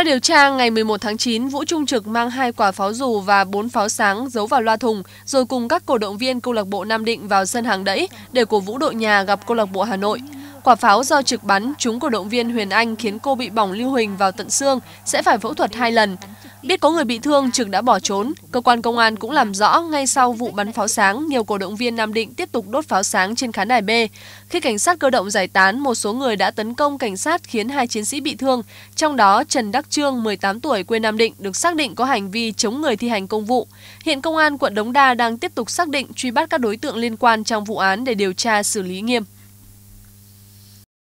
Theo điều tra, ngày 11 tháng 9, Vũ Trung Trực mang hai quả pháo dù và bốn pháo sáng giấu vào loa thùng, rồi cùng các cổ động viên câu lạc bộ Nam Định vào sân hàng đẫy để cổ vũ đội nhà gặp câu lạc bộ Hà Nội. Quả pháo do trực bắn trúng cổ động viên Huyền Anh khiến cô bị bỏng lưu huỳnh vào tận xương, sẽ phải phẫu thuật hai lần. Biết có người bị thương, Trực đã bỏ trốn. Cơ quan công an cũng làm rõ ngay sau vụ bắn pháo sáng, nhiều cổ động viên Nam Định tiếp tục đốt pháo sáng trên khán đài B. Khi cảnh sát cơ động giải tán, một số người đã tấn công cảnh sát khiến hai chiến sĩ bị thương. Trong đó, Trần Đắc Trương, 18 tuổi, quê Nam Định, được xác định có hành vi chống người thi hành công vụ. Hiện công an quận Đống Đa đang tiếp tục xác định truy bắt các đối tượng liên quan trong vụ án để điều tra xử lý nghiêm.